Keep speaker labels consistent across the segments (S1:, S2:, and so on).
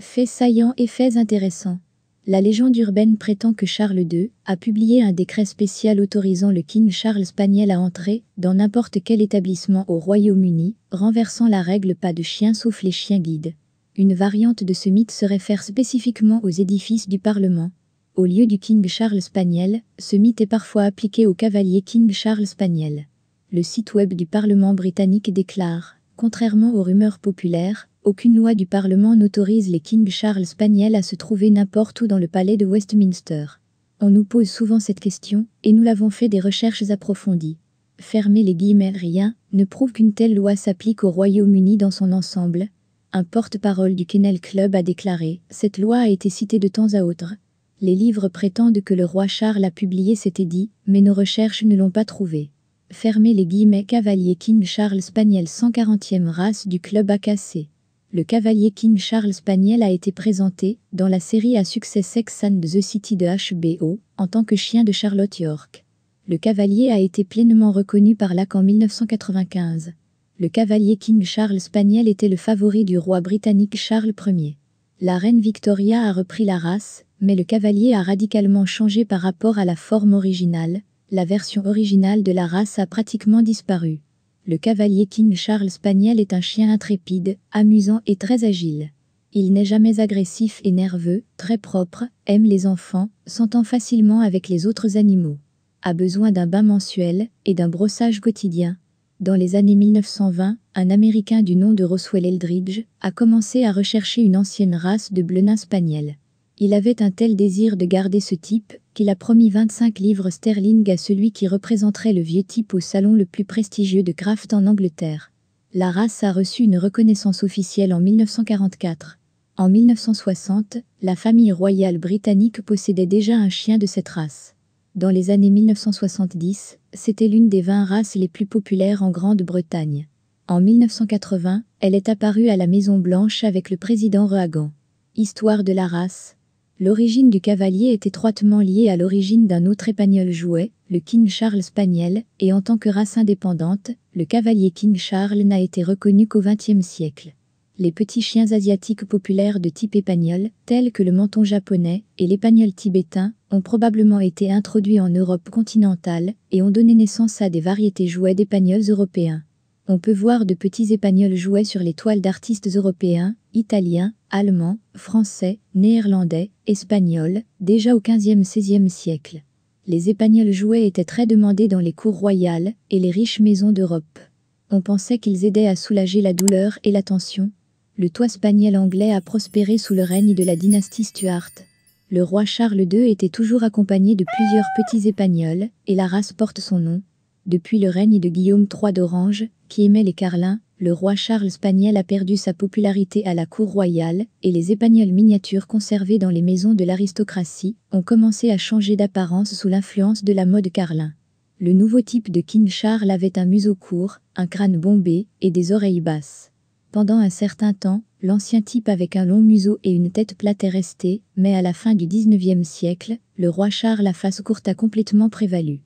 S1: Fait saillant et faits intéressants. La légende urbaine prétend que Charles II a publié un décret spécial autorisant le King Charles Spaniel à entrer dans n'importe quel établissement au Royaume-Uni, renversant la règle pas de chien sauf les chiens guides. Une variante de ce mythe se réfère spécifiquement aux édifices du Parlement. Au lieu du King Charles Spaniel, ce mythe est parfois appliqué au cavalier King Charles Spaniel. Le site web du Parlement britannique déclare Contrairement aux rumeurs populaires, aucune loi du Parlement n'autorise les King Charles Spaniel à se trouver n'importe où dans le palais de Westminster. On nous pose souvent cette question, et nous l'avons fait des recherches approfondies. Fermer les guillemets rien ne prouve qu'une telle loi s'applique au Royaume-Uni dans son ensemble. Un porte-parole du Kennel Club a déclaré « Cette loi a été citée de temps à autre. Les livres prétendent que le roi Charles a publié cet édit, mais nos recherches ne l'ont pas trouvé. » Fermer les guillemets Cavalier King Charles Spaniel 140e race du club cassé le cavalier King Charles Spaniel a été présenté dans la série à succès Sex and the City de HBO en tant que chien de Charlotte York. Le cavalier a été pleinement reconnu par l'AC en 1995. Le cavalier King Charles Spaniel était le favori du roi britannique Charles Ier. La reine Victoria a repris la race, mais le cavalier a radicalement changé par rapport à la forme originale. La version originale de la race a pratiquement disparu. Le cavalier King Charles Spaniel est un chien intrépide, amusant et très agile. Il n'est jamais agressif et nerveux, très propre, aime les enfants, s'entend facilement avec les autres animaux. A besoin d'un bain mensuel et d'un brossage quotidien. Dans les années 1920, un Américain du nom de Roswell Eldridge a commencé à rechercher une ancienne race de Blenheim Spaniel. Il avait un tel désir de garder ce type qu'il a promis 25 livres sterling à celui qui représenterait le vieux type au salon le plus prestigieux de Kraft en Angleterre. La race a reçu une reconnaissance officielle en 1944. En 1960, la famille royale britannique possédait déjà un chien de cette race. Dans les années 1970, c'était l'une des 20 races les plus populaires en Grande-Bretagne. En 1980, elle est apparue à la Maison Blanche avec le président Reagan. Histoire de la race, L'origine du cavalier est étroitement liée à l'origine d'un autre épagnol jouet, le King Charles Spaniel, et en tant que race indépendante, le cavalier King Charles n'a été reconnu qu'au XXe siècle. Les petits chiens asiatiques populaires de type épagnol, tels que le menton japonais et l'épagnol tibétain, ont probablement été introduits en Europe continentale et ont donné naissance à des variétés jouets d'épagnols européens on peut voir de petits épagnols jouets sur les toiles d'artistes européens, italiens, allemands, français, néerlandais, espagnols, déjà au XVe-XVIe siècle. Les épagnols jouets étaient très demandés dans les cours royales et les riches maisons d'Europe. On pensait qu'ils aidaient à soulager la douleur et la tension. Le toit espagnol anglais a prospéré sous le règne de la dynastie Stuart. Le roi Charles II était toujours accompagné de plusieurs petits épagnols, et la race porte son nom. Depuis le règne de Guillaume III d'Orange, qui aimait les carlins, le roi Charles Spaniel a perdu sa popularité à la cour royale, et les épagnols miniatures conservées dans les maisons de l'aristocratie ont commencé à changer d'apparence sous l'influence de la mode carlin. Le nouveau type de King Charles avait un museau court, un crâne bombé et des oreilles basses. Pendant un certain temps, l'ancien type avec un long museau et une tête plate est resté, mais à la fin du XIXe siècle, le roi Charles à face courte a complètement prévalu.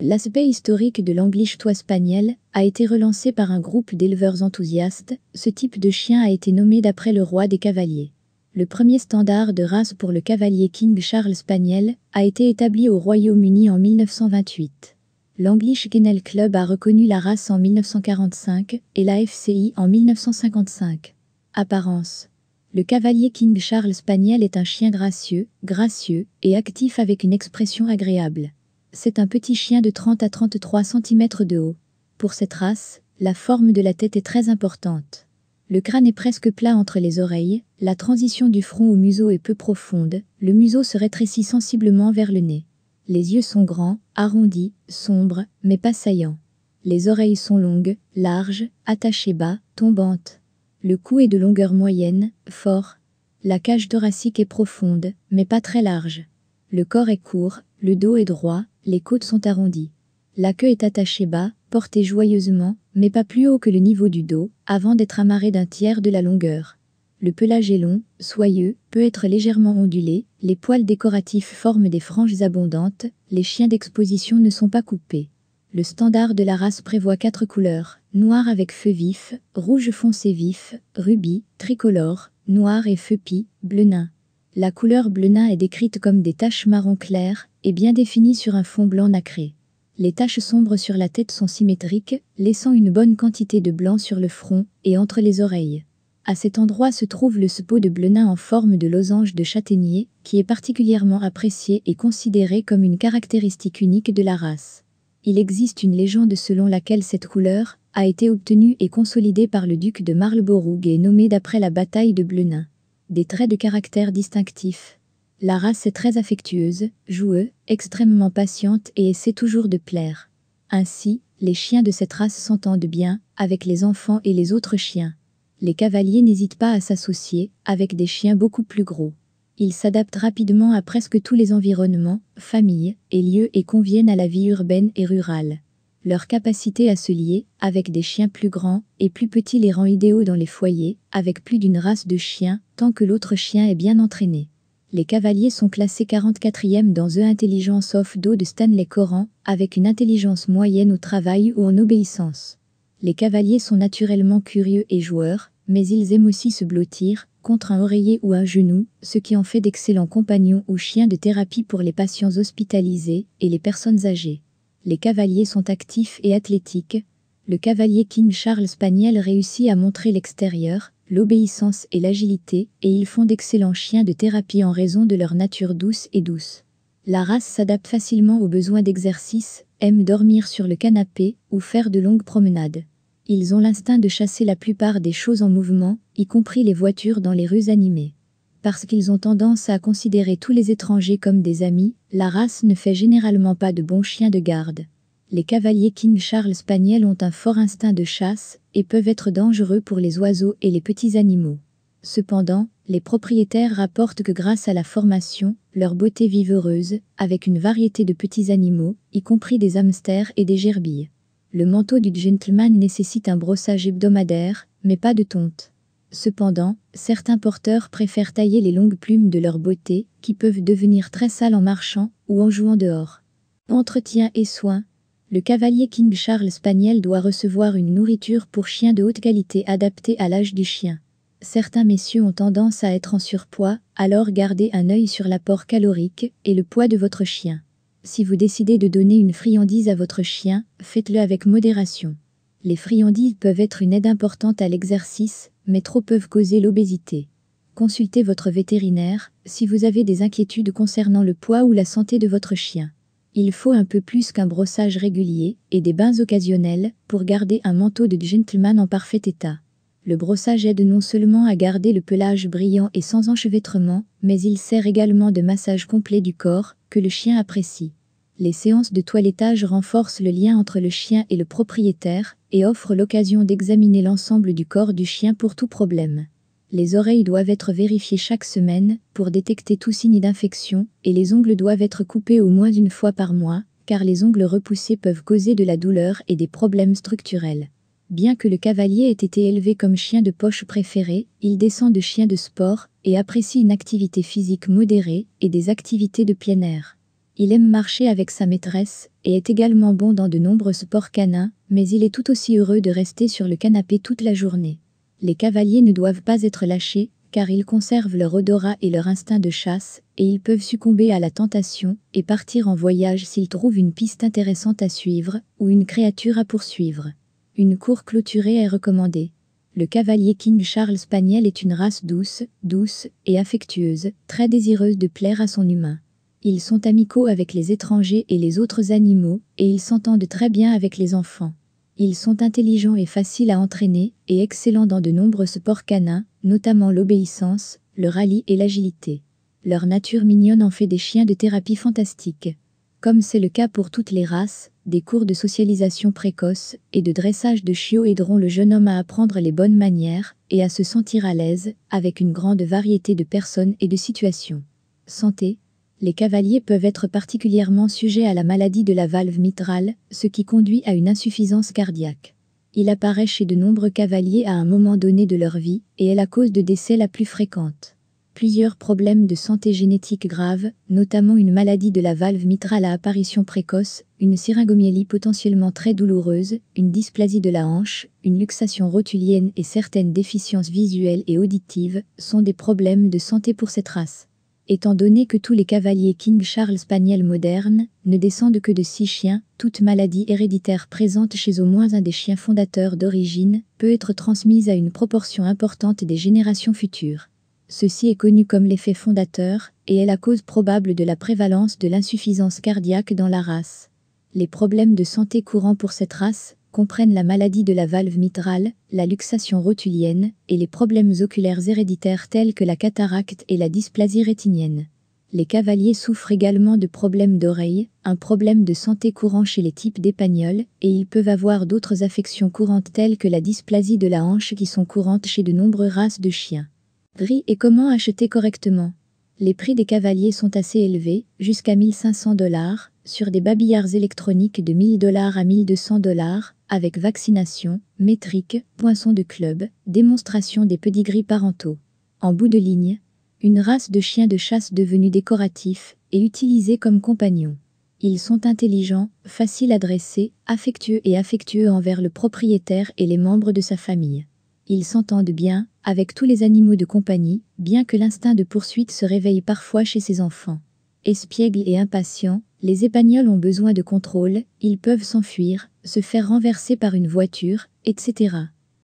S1: L'aspect historique de l'Anglish Toit Spaniel a été relancé par un groupe d'éleveurs enthousiastes. Ce type de chien a été nommé d'après le roi des cavaliers. Le premier standard de race pour le cavalier King Charles Spaniel a été établi au Royaume-Uni en 1928. L'English Kennel Club a reconnu la race en 1945 et la FCI en 1955. Apparence le cavalier King Charles Spaniel est un chien gracieux, gracieux et actif avec une expression agréable. C'est un petit chien de 30 à 33 cm de haut. Pour cette race, la forme de la tête est très importante. Le crâne est presque plat entre les oreilles, la transition du front au museau est peu profonde, le museau se rétrécit sensiblement vers le nez. Les yeux sont grands, arrondis, sombres, mais pas saillants. Les oreilles sont longues, larges, attachées bas, tombantes. Le cou est de longueur moyenne, fort. La cage thoracique est profonde, mais pas très large. Le corps est court, le dos est droit, les côtes sont arrondies. La queue est attachée bas, portée joyeusement, mais pas plus haut que le niveau du dos, avant d'être amarrée d'un tiers de la longueur. Le pelage est long, soyeux, peut être légèrement ondulé, les poils décoratifs forment des franges abondantes, les chiens d'exposition ne sont pas coupés. Le standard de la race prévoit quatre couleurs, noir avec feu vif, rouge foncé vif, rubis, tricolore, noir et feu pie, bleu nain. La couleur bleu nain est décrite comme des taches marron clair, est bien défini sur un fond blanc nacré. Les taches sombres sur la tête sont symétriques, laissant une bonne quantité de blanc sur le front et entre les oreilles. À cet endroit se trouve le spot de Blenin en forme de losange de châtaignier, qui est particulièrement apprécié et considéré comme une caractéristique unique de la race. Il existe une légende selon laquelle cette couleur a été obtenue et consolidée par le duc de Marlborough et nommée d'après la bataille de Blenin. Des traits de caractère distinctifs. La race est très affectueuse, joueuse, extrêmement patiente et essaie toujours de plaire. Ainsi, les chiens de cette race s'entendent bien avec les enfants et les autres chiens. Les cavaliers n'hésitent pas à s'associer avec des chiens beaucoup plus gros. Ils s'adaptent rapidement à presque tous les environnements, familles et lieux et conviennent à la vie urbaine et rurale. Leur capacité à se lier avec des chiens plus grands et plus petits les rend idéaux dans les foyers, avec plus d'une race de chiens, tant que l'autre chien est bien entraîné. Les cavaliers sont classés 44e dans The Intelligence of Do de Stanley Coran, avec une intelligence moyenne au travail ou en obéissance. Les cavaliers sont naturellement curieux et joueurs, mais ils aiment aussi se blottir, contre un oreiller ou un genou, ce qui en fait d'excellents compagnons ou chiens de thérapie pour les patients hospitalisés et les personnes âgées. Les cavaliers sont actifs et athlétiques. Le cavalier King Charles Spaniel réussit à montrer l'extérieur, l'obéissance et l'agilité, et ils font d'excellents chiens de thérapie en raison de leur nature douce et douce. La race s'adapte facilement aux besoins d'exercice, aime dormir sur le canapé ou faire de longues promenades. Ils ont l'instinct de chasser la plupart des choses en mouvement, y compris les voitures dans les rues animées. Parce qu'ils ont tendance à considérer tous les étrangers comme des amis, la race ne fait généralement pas de bons chiens de garde les cavaliers King Charles Spaniel ont un fort instinct de chasse et peuvent être dangereux pour les oiseaux et les petits animaux. Cependant, les propriétaires rapportent que grâce à la formation, leur beauté vive heureuse, avec une variété de petits animaux, y compris des hamsters et des gerbilles. Le manteau du gentleman nécessite un brossage hebdomadaire, mais pas de tonte. Cependant, certains porteurs préfèrent tailler les longues plumes de leur beauté, qui peuvent devenir très sales en marchant ou en jouant dehors. Entretien et soins, le cavalier King Charles Spaniel doit recevoir une nourriture pour chien de haute qualité adaptée à l'âge du chien. Certains messieurs ont tendance à être en surpoids, alors gardez un œil sur l'apport calorique et le poids de votre chien. Si vous décidez de donner une friandise à votre chien, faites-le avec modération. Les friandises peuvent être une aide importante à l'exercice, mais trop peuvent causer l'obésité. Consultez votre vétérinaire si vous avez des inquiétudes concernant le poids ou la santé de votre chien. Il faut un peu plus qu'un brossage régulier et des bains occasionnels pour garder un manteau de gentleman en parfait état. Le brossage aide non seulement à garder le pelage brillant et sans enchevêtrement, mais il sert également de massage complet du corps, que le chien apprécie. Les séances de toilettage renforcent le lien entre le chien et le propriétaire et offrent l'occasion d'examiner l'ensemble du corps du chien pour tout problème. Les oreilles doivent être vérifiées chaque semaine pour détecter tout signe d'infection et les ongles doivent être coupés au moins une fois par mois car les ongles repoussés peuvent causer de la douleur et des problèmes structurels. Bien que le cavalier ait été élevé comme chien de poche préféré, il descend de chien de sport et apprécie une activité physique modérée et des activités de plein air. Il aime marcher avec sa maîtresse et est également bon dans de nombreux sports canins, mais il est tout aussi heureux de rester sur le canapé toute la journée. Les cavaliers ne doivent pas être lâchés, car ils conservent leur odorat et leur instinct de chasse, et ils peuvent succomber à la tentation et partir en voyage s'ils trouvent une piste intéressante à suivre ou une créature à poursuivre. Une cour clôturée est recommandée. Le cavalier King Charles Spaniel est une race douce, douce et affectueuse, très désireuse de plaire à son humain. Ils sont amicaux avec les étrangers et les autres animaux, et ils s'entendent très bien avec les enfants. Ils sont intelligents et faciles à entraîner, et excellents dans de nombreux sports canins, notamment l'obéissance, le rallye et l'agilité. Leur nature mignonne en fait des chiens de thérapie fantastiques. Comme c'est le cas pour toutes les races, des cours de socialisation précoce et de dressage de chiots aideront le jeune homme à apprendre les bonnes manières et à se sentir à l'aise avec une grande variété de personnes et de situations. Santé, les cavaliers peuvent être particulièrement sujets à la maladie de la valve mitrale, ce qui conduit à une insuffisance cardiaque. Il apparaît chez de nombreux cavaliers à un moment donné de leur vie et est la cause de décès la plus fréquente. Plusieurs problèmes de santé génétique graves, notamment une maladie de la valve mitrale à apparition précoce, une syringomyélie potentiellement très douloureuse, une dysplasie de la hanche, une luxation rotulienne et certaines déficiences visuelles et auditives, sont des problèmes de santé pour cette race étant donné que tous les cavaliers King Charles Spaniel modernes ne descendent que de six chiens, toute maladie héréditaire présente chez au moins un des chiens fondateurs d'origine peut être transmise à une proportion importante des générations futures. Ceci est connu comme l'effet fondateur et est la cause probable de la prévalence de l'insuffisance cardiaque dans la race. Les problèmes de santé courants pour cette race comprennent la maladie de la valve mitrale, la luxation rotulienne et les problèmes oculaires héréditaires tels que la cataracte et la dysplasie rétinienne. Les cavaliers souffrent également de problèmes d'oreille, un problème de santé courant chez les types d'épagnols, et ils peuvent avoir d'autres affections courantes telles que la dysplasie de la hanche qui sont courantes chez de nombreuses races de chiens. Prix et comment acheter correctement Les prix des cavaliers sont assez élevés, jusqu'à 1500 dollars, sur des babillards électroniques de 1000 dollars à 1200 dollars, avec vaccination, métrique, poinçon de club, démonstration des pedigris parentaux. En bout de ligne, une race de chiens de chasse devenus décoratifs et utilisés comme compagnons. Ils sont intelligents, faciles à dresser, affectueux et affectueux envers le propriétaire et les membres de sa famille. Ils s'entendent bien avec tous les animaux de compagnie, bien que l'instinct de poursuite se réveille parfois chez ses enfants. Espiègle et impatients, les épagnols ont besoin de contrôle, ils peuvent s'enfuir, se faire renverser par une voiture, etc.